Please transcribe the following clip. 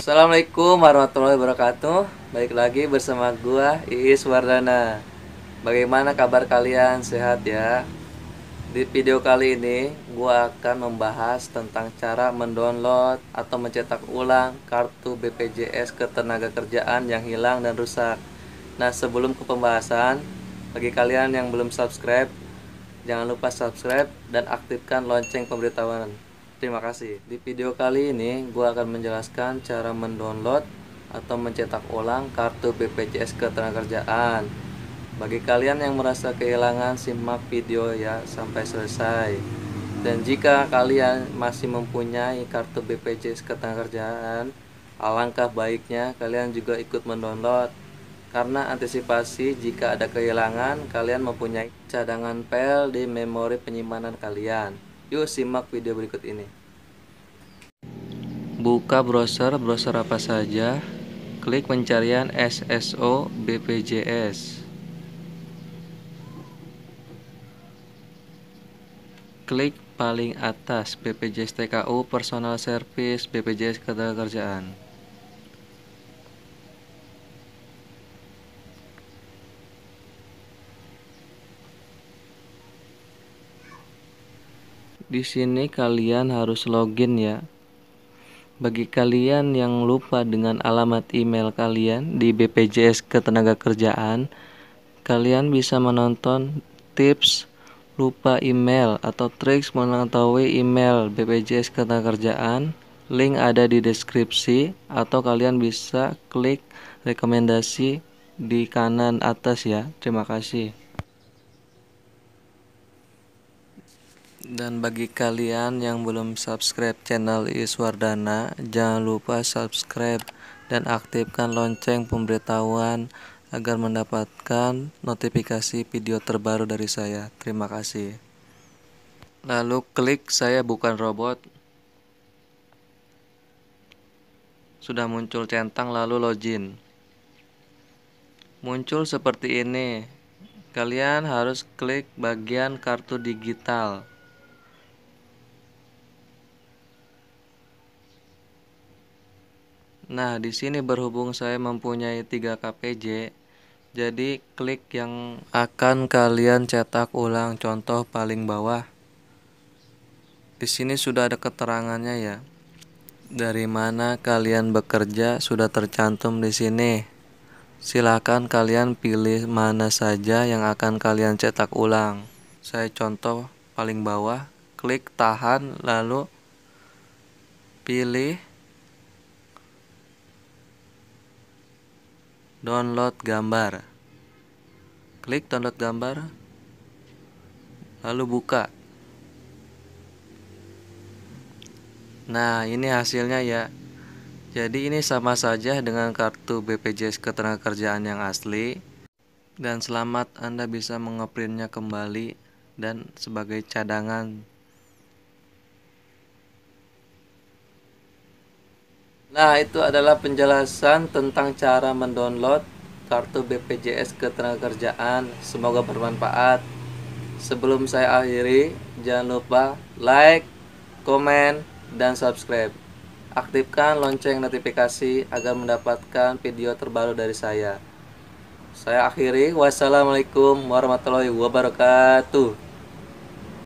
Assalamualaikum warahmatullahi wabarakatuh Balik lagi bersama gua Iis Wardana Bagaimana kabar kalian? Sehat ya? Di video kali ini gua akan membahas tentang cara mendownload atau mencetak ulang kartu BPJS Ketenagakerjaan yang hilang dan rusak Nah sebelum ke pembahasan Bagi kalian yang belum subscribe Jangan lupa subscribe dan aktifkan lonceng pemberitahuan Terima kasih. Di video kali ini, gue akan menjelaskan cara mendownload atau mencetak ulang kartu BPJS Ketenagakerjaan. Bagi kalian yang merasa kehilangan, simak video ya sampai selesai. Dan jika kalian masih mempunyai kartu BPJS Ketenagakerjaan, alangkah baiknya kalian juga ikut mendownload karena antisipasi jika ada kehilangan, kalian mempunyai cadangan pel di memori penyimpanan kalian. Yuk simak video berikut ini. Buka browser, browser apa saja. Klik pencarian SSO BPJS. Klik paling atas BPJS TKU Personal Service BPJS Ketenagakerjaan. Di sini kalian harus login ya. Bagi kalian yang lupa dengan alamat email kalian di BPJS Ketenagakerjaan, kalian bisa menonton tips lupa email atau triks mengetahui email BPJS Ketenagakerjaan. Link ada di deskripsi atau kalian bisa klik rekomendasi di kanan atas ya. Terima kasih. Dan bagi kalian yang belum subscribe channel Iswardana, jangan lupa subscribe dan aktifkan lonceng pemberitahuan agar mendapatkan notifikasi video terbaru dari saya. Terima kasih. Lalu klik saya bukan robot. Sudah muncul centang lalu login. Muncul seperti ini. Kalian harus klik bagian kartu digital. Nah, di sini berhubung saya mempunyai 3 KPJ, jadi klik yang akan kalian cetak ulang contoh paling bawah. Di sini sudah ada keterangannya ya. Dari mana kalian bekerja sudah tercantum di sini. Silakan kalian pilih mana saja yang akan kalian cetak ulang. Saya contoh paling bawah, klik tahan lalu pilih download gambar klik download gambar lalu buka nah ini hasilnya ya jadi ini sama saja dengan kartu BPJS ketenagakerjaan yang asli dan selamat Anda bisa mengeprintnya kembali dan sebagai cadangan Nah, itu adalah penjelasan tentang cara mendownload kartu BPJS Ketenagakerjaan. Semoga bermanfaat. Sebelum saya akhiri, jangan lupa like, komen, dan subscribe. Aktifkan lonceng notifikasi agar mendapatkan video terbaru dari saya. Saya akhiri. Wassalamualaikum warahmatullahi wabarakatuh.